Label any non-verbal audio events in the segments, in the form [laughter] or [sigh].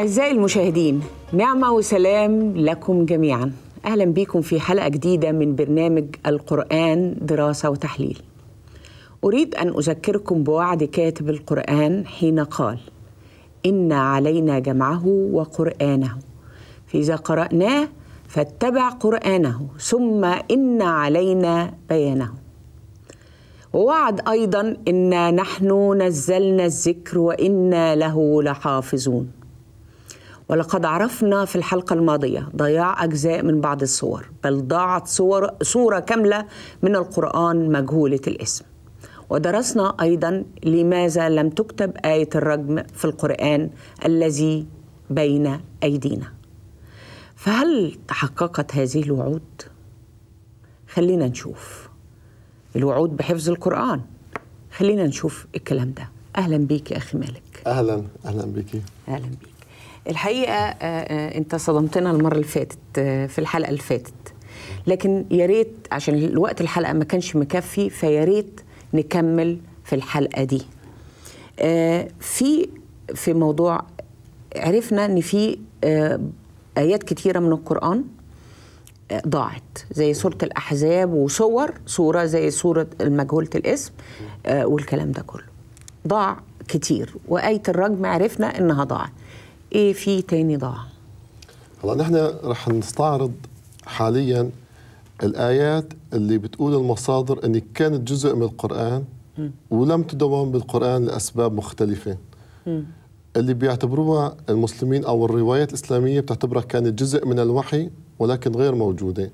أعزائي المشاهدين نعمة وسلام لكم جميعا أهلا بكم في حلقة جديدة من برنامج القرآن دراسة وتحليل أريد أن أذكركم بوعد كاتب القرآن حين قال إن علينا جمعه وقرآنه فإذا قرأناه فاتبع قرآنه ثم إن علينا بيانه ووعد أيضا إن نحن نزلنا الذكر وإنا له لحافظون ولقد عرفنا في الحلقة الماضية ضياع أجزاء من بعض الصور بل ضاعت صور صورة كاملة من القرآن مجهولة الاسم ودرسنا أيضا لماذا لم تكتب آية الرجم في القرآن الذي بين أيدينا فهل تحققت هذه الوعود؟ خلينا نشوف الوعود بحفظ القرآن خلينا نشوف الكلام ده أهلا بيك يا أخي مالك أهلا أهلا بيك أهلا بيك الحقيقه آه، آه، انت صدمتنا المره اللي فاتت آه، في الحلقه اللي فاتت لكن يا ريت عشان وقت الحلقه ما كانش مكفي فيا ريت نكمل في الحلقه دي في في موضوع عرفنا ان في ايات كتيره من القران ضاعت زي سورة الأحزاب وصور صورة زي صورة المجهولة الاسم والكلام ده كله ضاع كتير وآية الرجم عرفنا إنها ضاعت ايه في تاني ضاع؟ هلا نحن رح نستعرض حاليا الايات اللي بتقول المصادر ان كانت جزء من القران ولم تدون بالقران لاسباب مختلفه اللي بيعتبروها المسلمين او الروايات الاسلاميه بتعتبرها كانت جزء من الوحي ولكن غير موجوده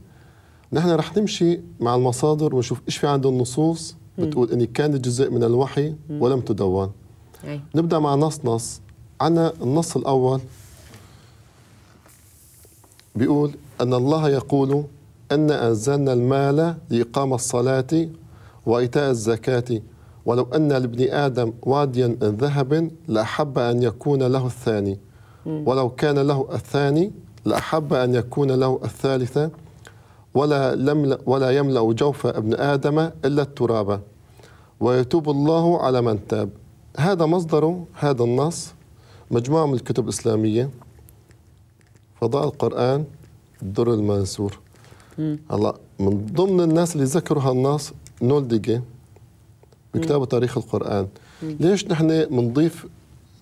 نحن رح نمشي مع المصادر ونشوف ايش في عند النصوص بتقول ان كانت جزء من الوحي ولم تدون نبدا مع نص نص عنا النص الأول بيقول أن الله يقول أن أنزلنا المال لإقامة الصلاة وإيتاء الزكاة ولو أن لابن آدم واديا ذهب لأحب أن يكون له الثاني ولو كان له الثاني لأحب أن يكون له الثالثة ولا, لم ولا يملأ جوف ابن آدم إلا التراب ويتوب الله على من تاب هذا مصدر هذا النص مجموعة من الكتب الإسلامية فضاء القرآن الدر المنسور هلا من ضمن الناس اللي ذكروا هالناس نول ديجي بكتابه تاريخ القرآن مم. ليش نحن بنضيف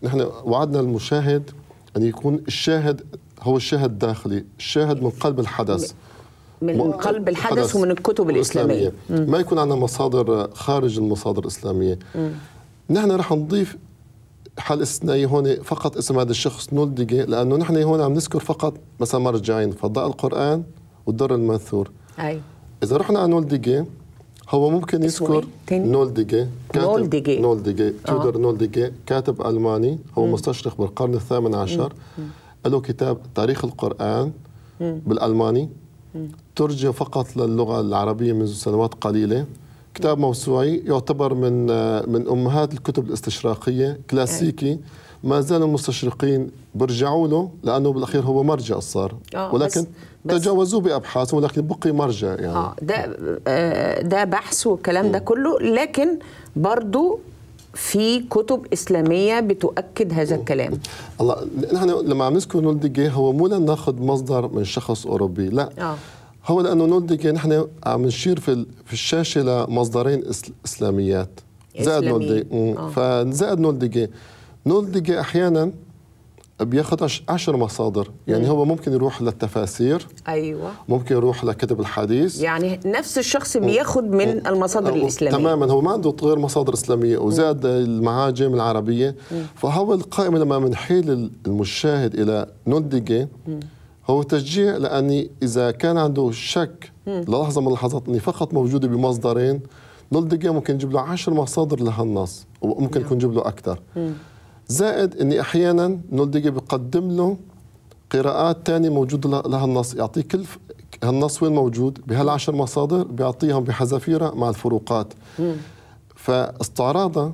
نحن وعدنا المشاهد أن يكون الشاهد هو الشاهد الداخلي الشاهد من قلب الحدث من قلب الحدث, الحدث ومن الكتب الإسلامية, الإسلامية. ما يكون عندنا مصادر خارج المصادر الإسلامية مم. نحن رح نضيف حال استثنائي هون فقط اسم هذا الشخص نلدقه لانه نحن هون عم نذكر فقط مثلا مرجعين فضاء القران والدر المنثور اي اذا رحنا على نولدقه هو ممكن يذكر نولدقه نولدقه نولدقه تيودر نولدقه كاتب الماني هو مستشرق بالقرن الثامن عشر له كتاب تاريخ القران بالالماني ترجم فقط للغه العربيه منذ سنوات قليله كتاب موسوعي يعتبر من آه، من امهات الكتب الاستشراقيه كلاسيكي إيه. ما زال المستشرقين بيرجعوا له لانه بالاخير هو مرجع صار آه، ولكن تجاوزوه بابحاثهم ولكن بقي مرجع يعني آه ده آه، ده بحث والكلام ده كله لكن برضه في كتب اسلاميه بتؤكد هذا الكلام الله نحن لما عم نذكر نولد هو مو لناخذ مصدر من شخص اوروبي لا أوه. هو لانه نودك نحن عم نشير في في الشاشه لمصدرين اسلاميات زائد نولدي آه. فزائد نولدي نولدي احيانا بياخذ عشر مصادر يعني هو ممكن يروح للتفاسير ايوه ممكن يروح لكتب الحديث يعني نفس الشخص بياخذ من المصادر الاسلاميه تماما هو ما عنده غير مصادر اسلاميه وزاد المعاجم العربيه فهو القائمه لما بنحيل المشاهد الى نودجه هو تشجيع لاني اذا كان عنده شك للحظه من اللحظات اني فقط موجوده بمصدرين ضل دقيقه ممكن نجيب له 10 مصادر لهالنص وممكن نعم. يكون نجيب له اكثر زائد اني احيانا نول دقيقه بقدم له قراءات ثانيه موجوده لهالنص يعطيه كل هالنص وين موجود بهالعشر مصادر بيعطيهم بحذافيرها مع الفروقات فاستعراضها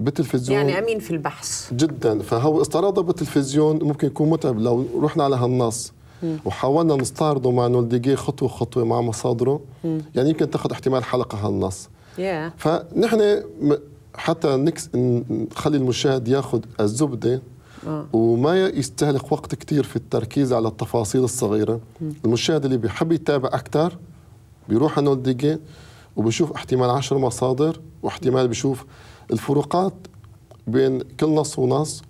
بالتلفزيون يعني امين في البحث جدا فهو استعراضه بالتلفزيون ممكن يكون متعب لو رحنا على هالنص وحاولنا نستعرضه مع نولديجيه خطوه خطوه مع مصادره م. يعني يمكن تاخذ احتمال حلقه هالنص yeah. فنحن حتى نكس نخلي المشاهد ياخذ الزبده آه. وما يستهلك وقت كثير في التركيز على التفاصيل الصغيره م. المشاهد اللي بيحب يتابع اكثر بيروح على نولديجيه وبشوف احتمال 10 مصادر واحتمال بشوف الفروقات بين كل نص ونص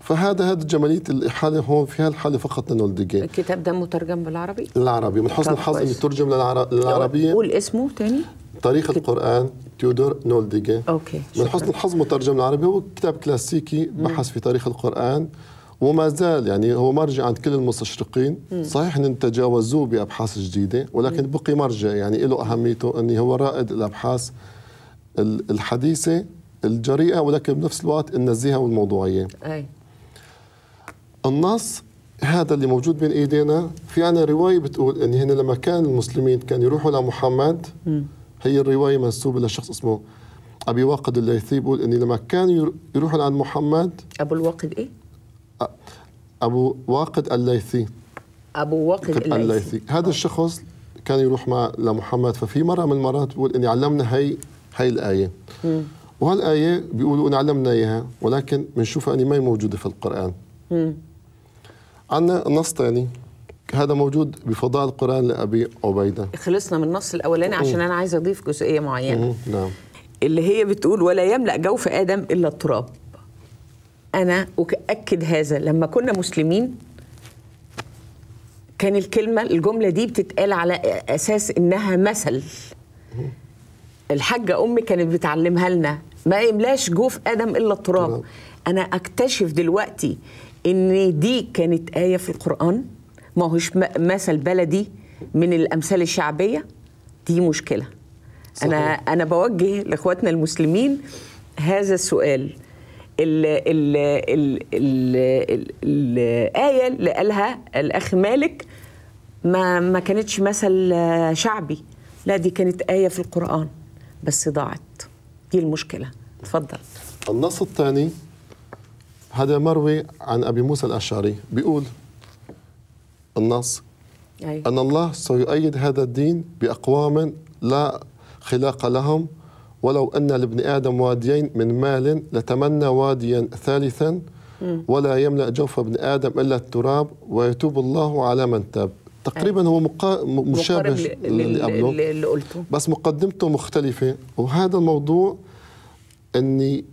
فهذا هذا جماليه الإحالة هون في هالحاله فقط لنولدجي الكتاب ده مترجم بالعربي؟ بالعربي من حسن الحظ انه ترجم للعربية قول اسمه تاني تاريخ القرآن تيودور نولدجي اوكي من حسن الحظ مترجم للعربي هو كتاب كلاسيكي بحث في تاريخ القرآن وما زال يعني هو مرجع عند كل المستشرقين صحيح ان تجاوزوه بابحاث جديده ولكن بقي مرجع يعني له اهميته أنه هو رائد الابحاث الحديثه الجريئه ولكن بنفس الوقت النزيهه والموضوعيه اي النص هذا اللي موجود بين ايدينا في عنا روايه بتقول ان هنا لما كان المسلمين كانوا يروحوا لمحمد هي الروايه منسوبه لشخص اسمه ابي واقد الليثي بيقول ان لما كانوا يروحوا لعند محمد ابو الواقد ايه؟ ابو واقد الليثي ابو واقد الليثي, الليثي. هذا أوه. الشخص كان يروح مع لمحمد ففي مره من المرات بيقول اني علمنا هي هي الايه وهالآية بيقولوا إن علمنا إياها ولكن بنشوفها أني ما هي موجودة في القرآن عندنا نص ثاني يعني هذا موجود بفضاء القرآن لأبي عبيدة خلصنا من النص الأولاني عشان أنا عايز أضيف جزئية معينة نعم اللي هي بتقول ولا يملأ جوف آدم إلا التراب أنا أؤكد هذا لما كنا مسلمين كان الكلمة الجملة دي بتتقال على أساس إنها مثل الحاجة أمي كانت بتعلمها لنا ما يملاش جوف آدم إلا التراب أنا أكتشف دلوقتي إن دي كانت آية في القرآن ما هوش مثل بلدي من الأمثال الشعبية دي مشكلة صحيح. أنا أنا بوجه لإخواتنا المسلمين هذا السؤال ال ال ال الآية اللي قالها الأخ مالك ما ما كانتش مثل شعبي لا دي كانت آية في القرآن بس ضاعت دي المشكله تفضل النص الثاني هذا مروي عن ابي موسى الاشعري بيقول النص أي. ان الله سيؤيد هذا الدين باقوام لا خلاق لهم ولو ان لابن ادم واديين من مال لتمنى واديا ثالثا ولا يملا جوف ابن ادم الا التراب ويتوب الله على من تاب تقريبا هو مقا... مشابه لابنه اللي قلته بس مقدمته مختلفه وهذا الموضوع اني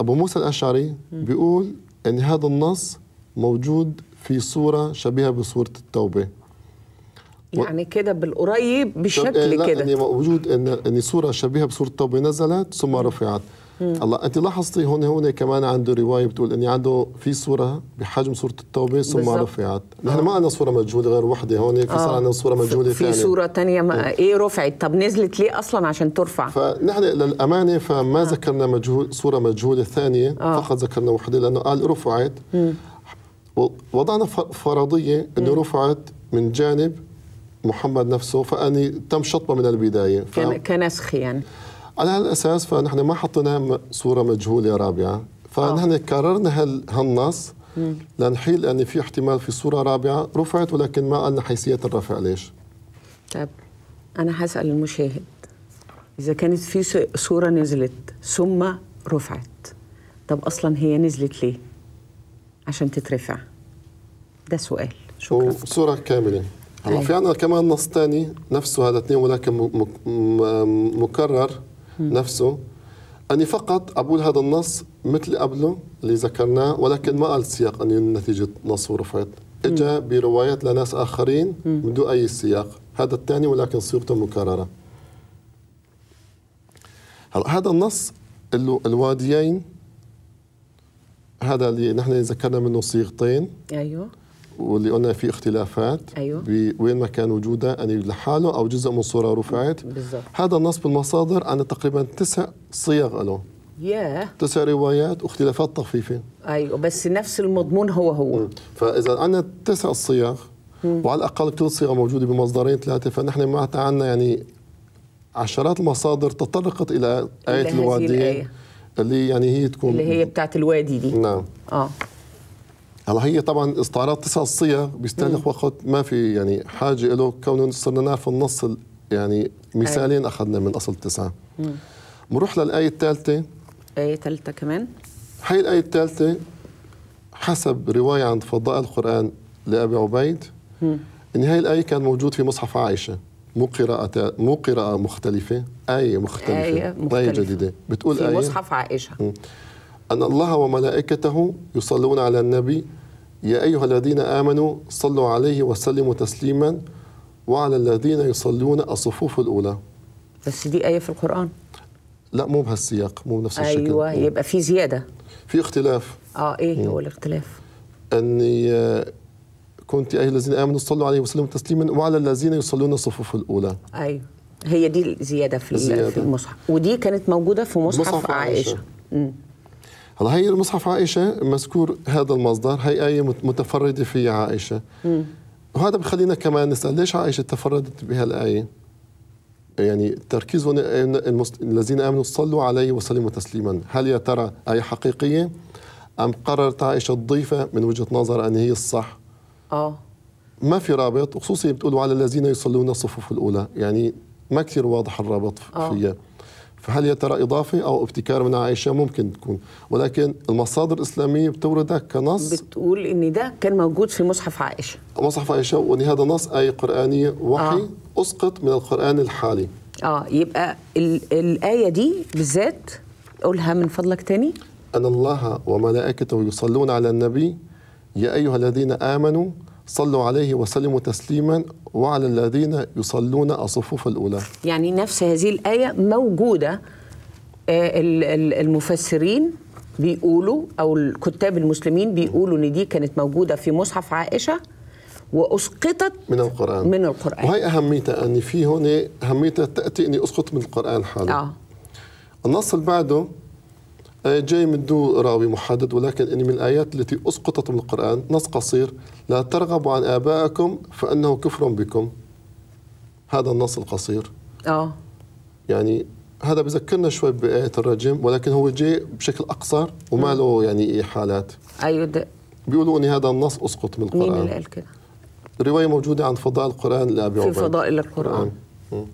ابو موسى الاشعري بيقول ان هذا النص موجود في صوره شبيهه بصوره التوبه يعني كده بالقريب بشكل إيه، كده يعني موجود ان ان صوره شبيهه بصوره التوبه نزلت ثم رفعت الله انت لاحظتي هون هون كمان عنده روايه بتقول اني عنده في صوره بحجم صوره التوبه ثم رفعت آه. نحن ما عندنا صوره مجهوله غير وحده هون في صار آه. عندنا صوره مجهوله ثانيه في صوره ثانيه آه. ايه رفعت طب نزلت ليه اصلا عشان ترفع فنحن للامانه فما آه. ذكرنا مجهول صوره مجهوله ثانيه آه. فقط ذكرنا وحده لانه قال رفعت وضعنا فرضيه انه رفعت من جانب محمد نفسه فاني تم شطبه من البدايه كنسخ يعني على هالاساس فنحن ما حطيناها صوره مجهوله رابعه فنحن آه. كررنا هال هالنص لنحيل ان في احتمال في صوره رابعه رفعت ولكن ما قلنا حيثيه الرفع ليش طيب انا هسال المشاهد اذا كانت في صوره نزلت ثم رفعت طب اصلا هي نزلت ليه عشان تترفع ده سؤال شكرا صوره كامله هلا طيب. في عندنا كمان نص ثاني نفسه هذا اثنين ولكن مكرر نفسه أني فقط أقول هذا النص مثل قبله اللي ذكرناه ولكن ما قال سياق أني نتيجة نص ورفعت اجى بروايات لناس آخرين من دون أي سياق هذا الثاني ولكن صيغته مكررة هلا هذا النص الواديين هذا اللي نحن ذكرنا منه صيغتين ايوه واللي قلنا في اختلافات أيوة. وين ما كان وجودها أن يعني لحاله أو جزء من صورة رفعت بالزبط. هذا النص بالمصادر أنا تقريبا تسع صيغ له yeah. تسع روايات واختلافات طفيفة أيوة بس نفس المضمون هو هو م. فإذا عندنا تسع صيغ وعلى الأقل كل صيغة موجودة بمصدرين ثلاثة فنحن معناتها عندنا يعني عشرات المصادر تطرقت إلى آية الوادي اللي يعني هي تكون اللي هي بتاعت الوادي دي نعم اه هلا هي طبعا استعراض تسع صيغ بيستهلك وقت ما في يعني حاجه له كونه صرنا نعرف النص يعني مثالين اخذنا من اصل تسعه بنروح للايه الثالثه ايه ثالثه كمان هي الايه الثالثه حسب روايه عن فضاء القران لابي عبيد مم. ان هاي الايه كان موجود في مصحف عائشه مو قراءة مو قراءة مختلفة آية مختلفة آية, مختلفة. آية جديدة بتقول في آية مصحف عائشة مم. أن الله وملائكته يصلون على النبي يا أيها الذين آمنوا صلوا عليه وسلموا تسليما وعلى الذين يصلون الصفوف الأولى بس دي آية في القرآن لا مو بهالسياق مو بنفس أيوة الشكل أيوة يبقى في زيادة في اختلاف اه ايه هو الاختلاف؟ أني آه، كنت أيها الذين آمنوا صلوا عليه وسلموا تسليما وعلى الذين يصلون الصفوف الأولى أيوة هي دي الزيادة في, زيادة. في المصحف ودي كانت موجودة في مصحف, مصحف عائشة, عائشة. هلا هي المصحف عائشه مذكور هذا المصدر هي ايه متفرده فيها عائشه مم. وهذا بخلينا كمان نسال ليش عائشه تفردت بهالايه يعني المس... الذين امنوا صلوا عليه وسلموا تسليما هل يا ترى ايه حقيقيه ام قررت عائشه الضيفه من وجهه نظر ان هي الصح اه ما في رابط وخصوصي بتقولوا على الذين يصلون الصفوف الاولى يعني ما كثير واضح الرابط آه. فيها فهل يا ترى إضافة أو ابتكار من عائشة ممكن تكون ولكن المصادر الإسلامية بتورده كنص بتقول إن ده كان موجود في مصحف عائشة مصحف عائشة وإن هذا نص آية قرآنية وحي آه. أسقط من القرآن الحالي آه يبقى الآية دي بالذات قولها من فضلك تاني أن الله وملائكته يصلون على النبي يا أيها الذين آمنوا صلوا عليه وسلموا تسليما وعلى الذين يصلون الصفوف الأولى يعني نفس هذه الآية موجودة آه، المفسرين بيقولوا أو الكتاب المسلمين بيقولوا إن دي كانت موجودة في مصحف عائشة واسقطت من القران من القران وهي اهميتها ان في هون اهميتها تاتي اني اسقط من القران حالا. آه. النص اللي بعده آه، جاي من دون راوي محدد ولكن إن من الآيات التي أسقطت من القرآن نص قصير لا ترغبوا عن آبائكم فإنه كفر بكم هذا النص القصير آه يعني هذا بذكرنا شوي بآية الرجم ولكن هو جاي بشكل أقصر وما له يعني إحالات أيوة بيقولوا أن هذا النص أسقط من القرآن مين اللي قال كده؟ الرواية موجودة عن فضاء القرآن لأبي عبيد في فضائل القرآن آه.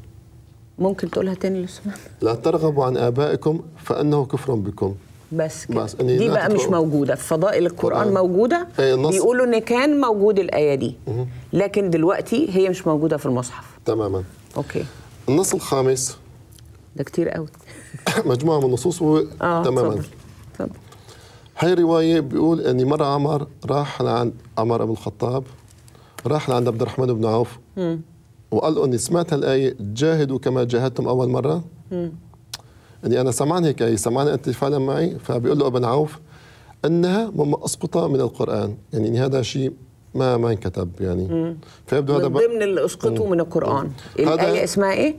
ممكن تقولها تاني لسمان لا ترغبوا عن آبائكم فإنه كفر بكم بس كده بس دي بقى مش موجوده في فضائل القران موجوده بيقولوا ان كان موجود الايه دي لكن دلوقتي هي مش موجوده في المصحف تماما اوكي النص الخامس ده كتير قوي [laughs] مجموعه من النصوص و... آه تماما اتفضل هاي روايه بيقول ان مره عمر راح لعند عمر بن الخطاب راح لعند عبد الرحمن بن عوف وقال له اني سمعت هالايه جاهدوا كما جاهدتم اول مره مم. اني يعني انا سمعني هيك ايه سمعني انت فعلا معي فبيقول له ابن عوف انها مما أسقط من القران يعني هذا شيء ما ما انكتب يعني فيبدو هذا من ضمن اللي اسقطوا من القران الايه اسمها ايه؟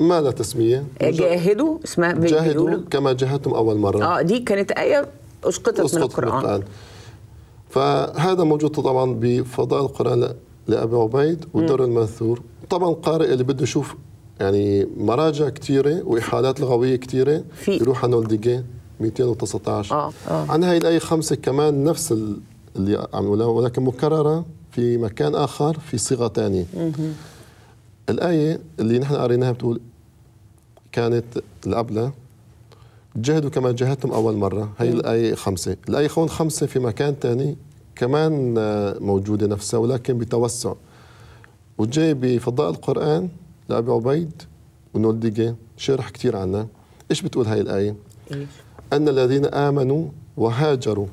ما لا تسميه آه، جاهدوا اسمها جاهدوا كما جاهدتم اول مره اه دي كانت ايه اسقطت من القران, من القرآن. فهذا موجود طبعا بفضاء القران لابي عبيد ودر المنثور طبعا القارئ اللي بده يشوف يعني مراجع كثيره واحالات لغويه كثيره يروح على نولديجيه 219 اه اه عن هاي الايه خمسه كمان نفس اللي عم نقولها ولكن مكرره في مكان اخر في صيغه ثانيه الايه اللي نحن قريناها بتقول كانت الابله جهدوا كما جهدتم اول مره هي الايه خمسه الايه خمسه في مكان ثاني كمان موجودة نفسها ولكن بتوسع وجاي بفضاء القرآن لأبي عبيد ونول شرح كثير عنها إيش بتقول هاي الآية؟ أن الذين آمنوا وهاجروا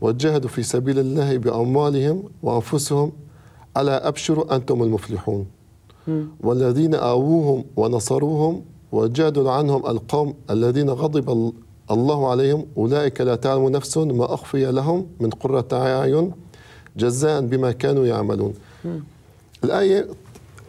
وجاهدوا في سبيل الله بأموالهم وأنفسهم ألا أبشروا أنتم المفلحون والذين آووهم ونصروهم وجادوا عنهم القوم الذين غضب الله عليهم أولئك لا تعلم نفس ما أخفي لهم من قرة أعين جزاء بما كانوا يعملون الآية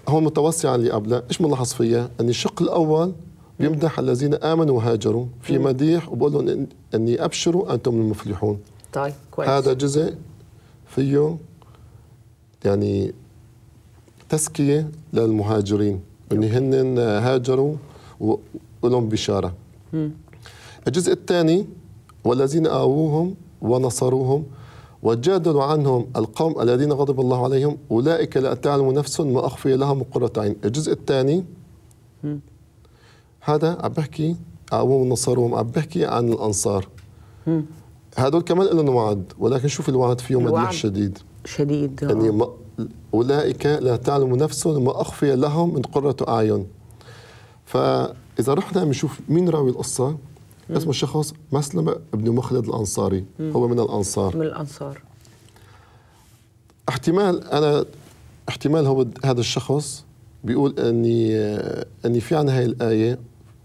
هو متوسعة عن اللي قبلها إيش ملاحظ فيها أن الشق الأول بيمدح الذين آمنوا وهاجروا في مديح وبقول لهم أني أبشروا أنتم المفلحون طيب كويس هذا جزء فيه يعني تزكية للمهاجرين أن هن هاجروا ولهم بشارة مم. الجزء الثاني والذين آووهم ونصروهم وجادلوا عنهم القوم الذين غضب الله عليهم أولئك لا تعلم نفس ما أخفي لهم من قرة عين الجزء الثاني هذا عم بحكي آووهم ونصروهم عم بحكي عن الأنصار هذول كمان لهم وعد ولكن شوف الوعد فيهم مديح شديد شديد آه. يعني ما أولئك لا تعلم نفس ما أخفي لهم من قرة أعين فإذا رحنا بنشوف مين راوي القصة مم. اسم الشخص مسلمة ابن مخلد الأنصاري مم. هو من الأنصار من الأنصار احتمال أنا احتمال هو هذا الشخص بيقول اني اني في عن هاي الايه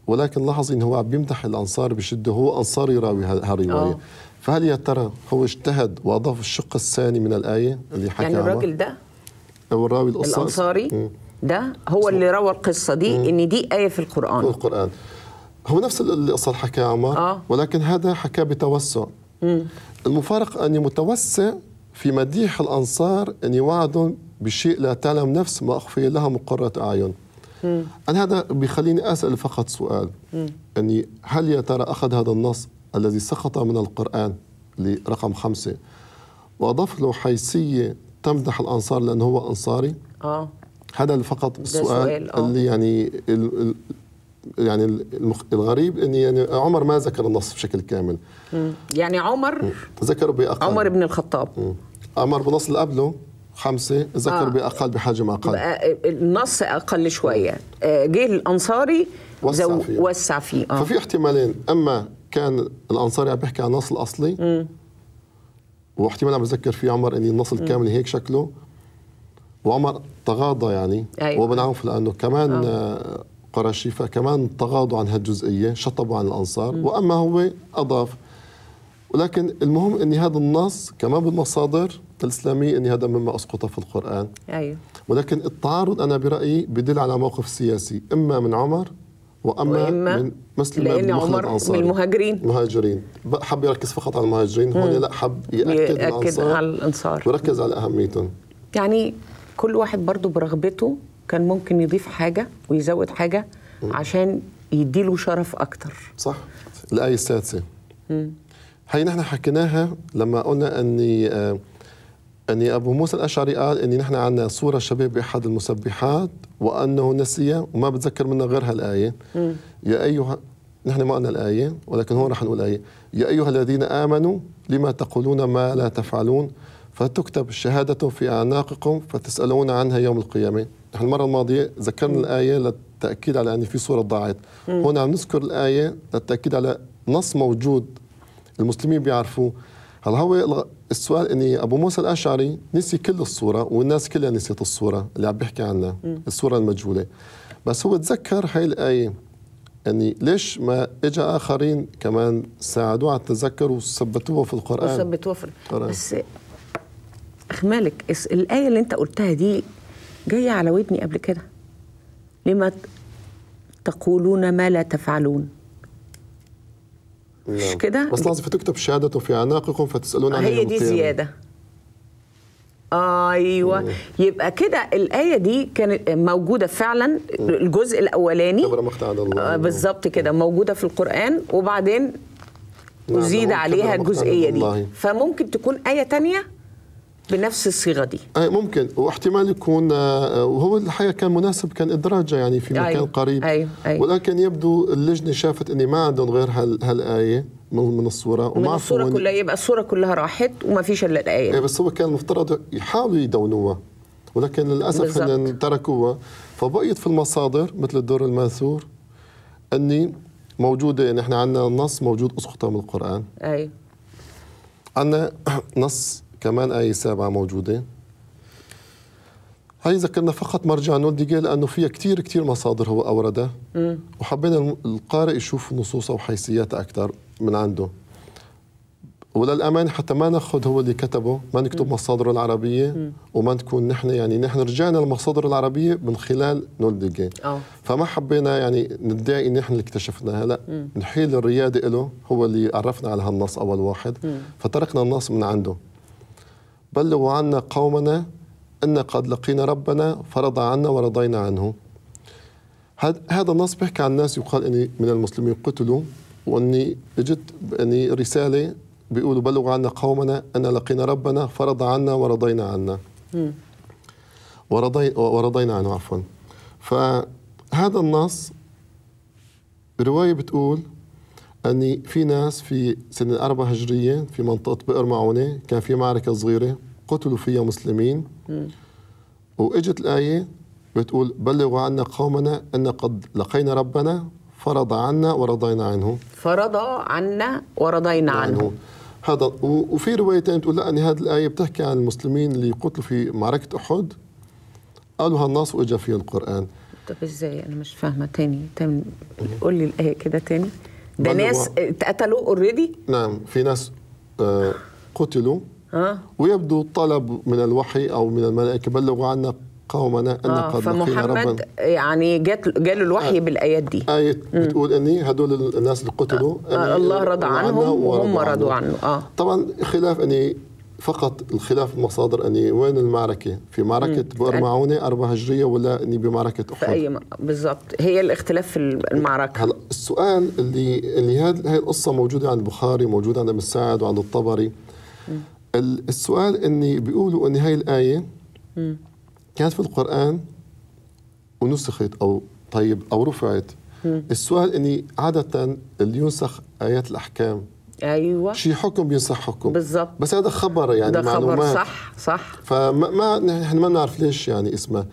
ولكن لاحظ انه هو عم بيمدح الانصار بشده هو انصاري راوي هالروايه آه. فهل يا ترى هو اجتهد واضاف الشق الثاني من الايه اللي حكى يعني الراجل ده او الراوي الانصاري الانصاري ده هو اللي روى القصه دي مم. ان دي ايه في القران في القران هو نفس اللي أصل عمر آه. ولكن هذا حكاه بتوسع مم. أني متوسع في مديح الأنصار أن يوعدهم بشيء لا تعلم نفس ما أخفي لها مقرة أعين أنا هذا بيخليني أسأل فقط سؤال أني هل يا ترى أخذ هذا النص الذي سقط من القرآن لرقم خمسة وأضاف له حيثية تمدح الأنصار لأنه هو أنصاري آه. هذا فقط السؤال سؤال. آه. اللي يعني يعني الغريب ان يعني عمر ما ذكر النص بشكل كامل مم. يعني عمر مم. ذكر باقل عمر بن الخطاب مم. عمر بنص اللي قبله خمسة ذكر آه. بأقل بحجم أقل آه، النص أقل شوية جه آه، الأنصاري وسع فيه, وسع فيه. آه. ففي احتمالين أما كان الأنصاري عم بيحكي عن النص الأصلي مم. واحتمال عم بذكر فيه عمر أن النص الكامل هيك شكله وعمر تغاضى يعني أيوة. وابن عوف لأنه كمان آه. آه، الطراشيفه كمان تغاضوا عن هالجزئيه شطبوا عن الانصار م. واما هو اضاف ولكن المهم ان هذا النص كمان بالمصادر الاسلاميه ان هذا مما اسقط في القران ايوه ولكن التعارض انا برايي بدل على موقف سياسي اما من عمر واما وإما من مسلم لان عمر من المهاجرين المهاجرين حب يركز فقط على المهاجرين هون لا حب ياكد, يأكد على الانصار وركز على اهميتهم يعني كل واحد برضه برغبته كان ممكن يضيف حاجه ويزود حاجه عشان يديله شرف اكتر صح الايه السادسه هي نحن حكيناها لما قلنا اني آه، أني أبو موسى الأشعري قال أني نحن عندنا صورة شبيه بأحد المسبحات وأنه نسي وما بتذكر منها غير هالآية يا أيها نحن ما قلنا الآية ولكن هون رح نقول آية يا أيها الذين آمنوا لما تقولون ما لا تفعلون فتكتب الشهادة في أعناقكم فتسألون عنها يوم القيامة نحن المرة الماضية ذكرنا الآية تاكيد على ان في صوره ضاعت هنا عم نذكر الايه للتاكيد على نص موجود المسلمين بيعرفوه هل هو السؤال اني ابو موسى الاشعري نسي كل الصوره والناس كلها نسيت الصوره اللي عم بيحكي عنها الصوره المجهوله بس هو تذكر هاي الايه يعني ليش ما اجى اخرين كمان ساعدوه على التذكر وثبتوها في القران وثبتوها في القران بس اخ مالك الايه اللي انت قلتها دي جايه على ودني قبل كده لما تقولون ما لا تفعلون نعم. مش كده بس لازم فتكتب شهادته في اعناقكم فتسالون عن هي دي زياده ايوه مم. يبقى كده الايه دي كانت موجوده فعلا مم. الجزء الاولاني آه بالظبط كده موجوده في القران وبعدين نعم، أزيد عليها الجزئيه دي فممكن تكون ايه ثانيه بنفس الصيغه دي اي ممكن واحتمال يكون وهو آه، آه، الحقيقه كان مناسب كان ادراجه يعني في أيوه، مكان أيوه قريب أيوه أيوه ولكن يبدو اللجنه شافت اني ما عندهم غير هال هالايه من الصوره وما من الصوره كلها يبقى الصوره كلها راحت وما فيش الا الايه أي بس هو كان المفترض يحاولوا يدونوها ولكن للاسف هن تركوها فبقيت في المصادر مثل الدور الماثور اني موجوده يعني عندنا نص موجود اسقطه من القران اي عندنا [clears throat] نص كمان آية سابعة موجودة هاي ذكرنا فقط مرجع نولديجي لأنه فيها كثير كثير مصادر هو أوردها وحبينا القارئ يشوف نصوصها وحيثياتها أكثر من عنده وللأمان حتى ما ناخذ هو اللي كتبه ما نكتب مصادره العربية وما نكون نحن يعني نحن رجعنا للمصادر العربية من خلال نولديجي فما حبينا يعني ندعي نحن اللي اكتشفناها لا نحيل الريادة له هو اللي عرفنا على هالنص أول واحد فتركنا النص من عنده بلغوا عنا قومنا إن قد لقينا ربنا فرضى عنا ورضينا عنه هذا النص بيحكي عن ناس يقال اني من المسلمين قتلوا واني اجت اني يعني رساله بيقولوا بلغوا عنا قومنا ان لقينا ربنا فرض عنا ورضينا عنا ورضي ورضينا عنه عفوا فهذا النص روايه بتقول أني في ناس في سنة 4 هجرية في منطقة بئر معونة كان في معركة صغيرة قتلوا فيها مسلمين وإجت الآية بتقول بلغوا عنا قومنا أن قد لقينا ربنا فرض عنا ورضينا عنه فرض عنا ورضينا عنه, عنه. هذا وفي روايه ثانيه بتقول لا ان هذه الايه بتحكي عن المسلمين اللي قتلوا في معركه احد قالوا هالنص واجا فيه القران طب ازاي انا مش فاهمه تاني قول لي الايه كده تاني ده ناس اتقتلوا اوريدي نعم في ناس آه، قتلوا آه. ويبدو طلب من الوحي او من الملائكه بلغوا عنا قومنا ان آه قد لقينا يعني جات جاله الوحي آه بالايات دي ايه بتقول ان هدول الناس اللي قتلوا آه آه الله رضى عنهم وهم رضوا عنه. عنه اه طبعا خلاف اني فقط الخلاف المصادر اني وين المعركه؟ في معركه بئر معونه اربع هجريه ولا اني بمعركه اخرى؟ اي بالضبط هي الاختلاف في المعركه هلا السؤال اللي اللي هاد... القصه موجوده عند البخاري موجوده عند ابن سعد وعند الطبري مم. السؤال اني بيقولوا ان هاي الايه مم. كانت في القران ونسخت او طيب او رفعت مم. السؤال اني عاده اللي ينسخ ايات الاحكام ايوه شي حكم بينصح حكم بالضبط بس هذا خبر يعني ده خبر معلومات صح صح فما ما نحن ما نعرف ليش يعني اسمه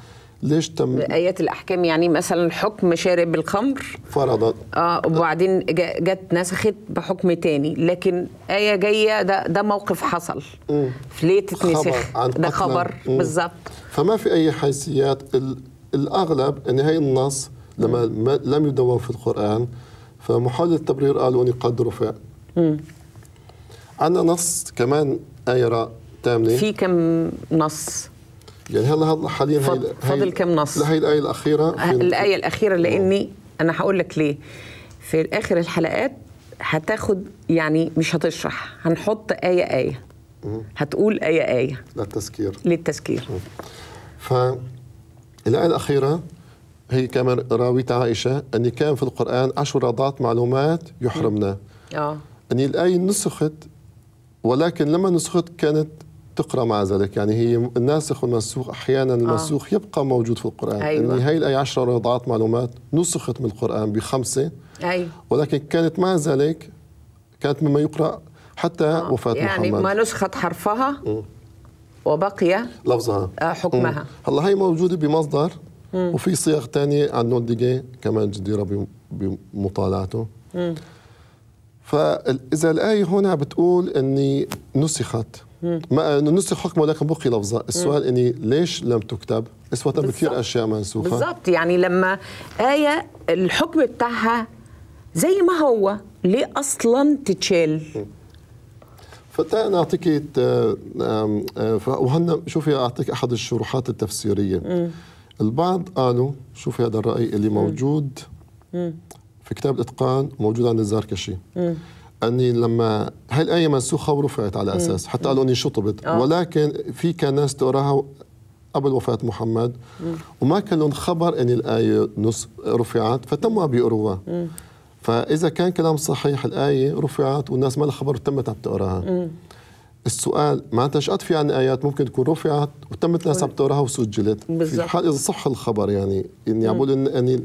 ليش تم آيات الأحكام يعني مثلا حكم شارب الخمر فرضا اه وبعدين جت نسخت بحكم تاني لكن آية جاية ده ده موقف حصل مم. في ليه تتنسخ ده خبر بالظبط فما في أي حيثيات الأغلب أن هي النص لما لم يدون في القرآن فمحاولة التبرير قالوا اني قد رفع عندنا نص كمان ايرا تامنة في كم نص؟ يعني هلا هلا حاليا فضل, فضل كم نص؟ لهي الايه الاخيره الايه الاخيره آه. لاني انا هقول لك ليه في اخر الحلقات هتاخد يعني مش هتشرح هنحط آية آية هتقول آية آية للتذكير للتذكير فالآية الأخيرة هي كما راويت عائشة أن كان في القرآن عشر رضات معلومات يحرمنا آه يعني الآية نسخت ولكن لما نسخت كانت تقرا مع ذلك يعني هي الناسخ والمنسوخ احيانا المنسوخ آه. يبقى موجود في القران أيوة. يعني هي الايه 10 رضعات معلومات نسخت من القران بخمسه أيوة. ولكن كانت مع ذلك كانت مما يقرا حتى آه. وفاه يعني محمد يعني ما نسخت حرفها وبقي لفظها آه، حكمها هلا هي موجوده بمصدر م. وفي صيغ ثانيه عن نولديجي كمان جديره بمطالعته م. فاذا الايه هنا بتقول اني نسخت ما نسخ حكمه لكن بقي لفظه، السؤال اني ليش لم تكتب؟ اسوة كثير اشياء منسوخه بالضبط يعني لما ايه الحكم بتاعها زي ما هو ليه اصلا تتشال؟ فنعطيك نعم، آه، وهن شوفي اعطيك احد الشروحات التفسيريه م. البعض قالوا شوفي هذا الراي اللي موجود م. م. في كتاب الاتقان موجود عند الزركشي اني لما هاي الايه منسوخه ورفعت على اساس حتى قالوا اني شطبت آه. ولكن في كان ناس تقراها قبل وفاه محمد مم. وما كان لهم خبر ان الايه نص رفعت فتموا بيقروها فاذا كان كلام صحيح الايه رفعت والناس ما لها خبر وتمت عم تقراها السؤال معناتها ايش في عن ايات ممكن تكون رفعت وتمت ناس عم تقراها وسجلت بالزبط. في حال اذا صح الخبر يعني اني عم بقول اني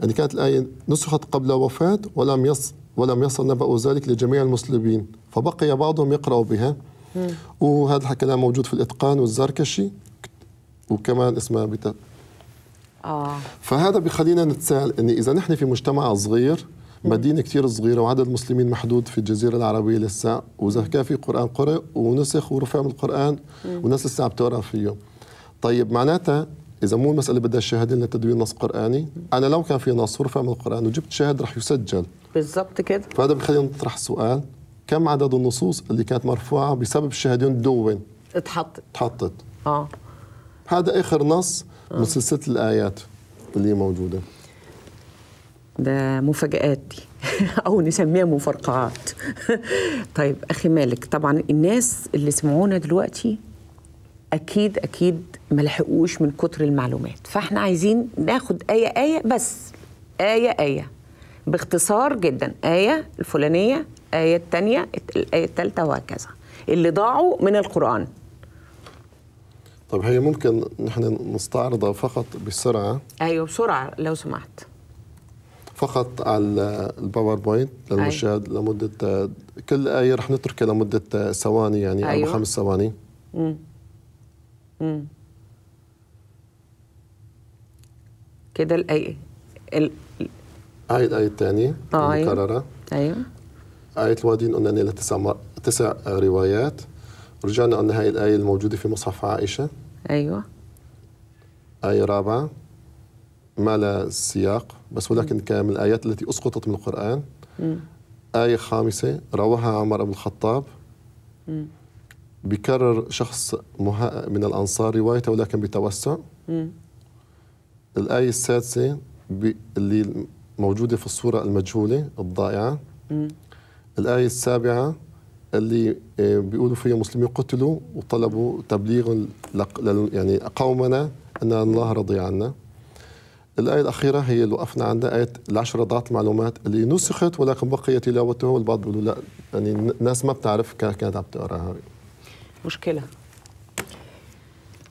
يعني كانت الآية نسخت قبل وفاة ولم يص ولم يصل نبأ ذلك لجميع المسلمين فبقي بعضهم يقرأ بها وهذا الكلام موجود في الإتقان والزركشي وكمان اسمها بتا آه. فهذا بخلينا نتساءل أن إذا نحن في مجتمع صغير مدينة كثير صغيرة وعدد المسلمين محدود في الجزيرة العربية لسه وإذا كان في قرآن قرأ ونسخ ورفع من القرآن مم. وناس لسه عم تقرأ فيه طيب معناتها اذا مو المساله بدها شاهدين لتدوين نص قراني انا لو كان في نص ورفع من القران وجبت شاهد رح يسجل بالضبط كده فهذا بخلينا نطرح سؤال كم عدد النصوص اللي كانت مرفوعه بسبب الشهادين دون اتحطت اتحطت اه هذا اخر نص آه. من سلسله الايات اللي موجوده ده مفاجآت دي [laughs] أو نسميها مفرقعات [laughs] طيب أخي مالك طبعا الناس اللي سمعونا دلوقتي أكيد أكيد ما لحقوش من كتر المعلومات فاحنا عايزين ناخد آية آية بس آية آية باختصار جدا آية الفلانية آية التانية الآية التالتة وهكذا اللي ضاعوا من القرآن طب هي ممكن نحن نستعرضها فقط بسرعة أيوة بسرعة لو سمحت فقط على الباوربوينت للمشاهد أيوة. لمدة كل آية رح نتركها لمدة ثواني يعني أيوة. أو خمس ثواني امم امم كده الآية ال... آية الآية آية الثانية مكررة أيوه آية الوادين قلنا لها تسع تسع روايات رجعنا قلنا هاي الآية الموجودة في مصحف عائشة أيوه آية رابعة ما لا سياق بس ولكن كان من الآيات التي أسقطت من القرآن م. آية خامسة رواها عمر بن الخطاب م. بكرر شخص من الأنصار روايته ولكن بتوسع م. الآية السادسة اللي موجودة في الصورة المجهولة الضائعة الآية السابعة اللي آه، بيقولوا فيها مسلمين قتلوا وطلبوا تبليغ يعني قومنا أن الله رضي عنا الآية الأخيرة هي اللي وقفنا عندها آية العشرة ضعت المعلومات اللي نسخت ولكن بقيت تلاوتها والبعض بيقولوا لا يعني الناس ما بتعرف كانت عم تقراها مشكلة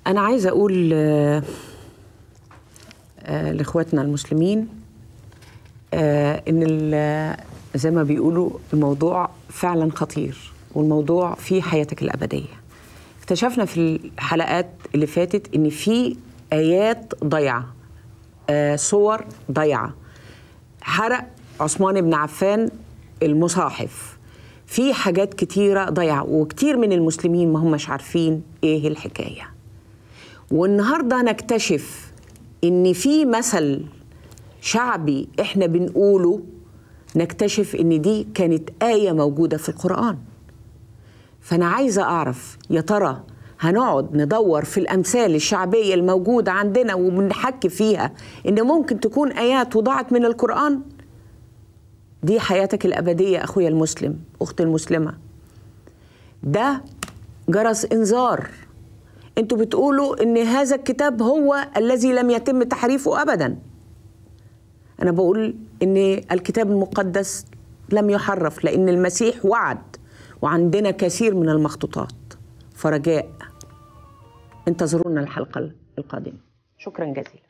أنا عايز أقول آه، آه، لاخواتنا المسلمين آه، ان زي ما بيقولوا الموضوع فعلا خطير والموضوع في حياتك الابديه اكتشفنا في الحلقات اللي فاتت ان في ايات ضايعه آه، صور ضايعه حرق عثمان بن عفان المصاحف في حاجات كتيرة ضايعة وكتير من المسلمين ما همش عارفين ايه الحكاية والنهاردة نكتشف ان في مثل شعبي احنا بنقوله نكتشف ان دي كانت ايه موجوده في القران فانا عايزه اعرف يا ترى هنقعد ندور في الامثال الشعبيه الموجوده عندنا وبنحكي فيها ان ممكن تكون ايات وضعت من القران دي حياتك الابديه اخويا المسلم اختي المسلمه ده جرس انذار انتوا بتقولوا ان هذا الكتاب هو الذي لم يتم تحريفه ابدا انا بقول ان الكتاب المقدس لم يحرف لان المسيح وعد وعندنا كثير من المخطوطات فرجاء انتظرونا الحلقه القادمه شكرا جزيلا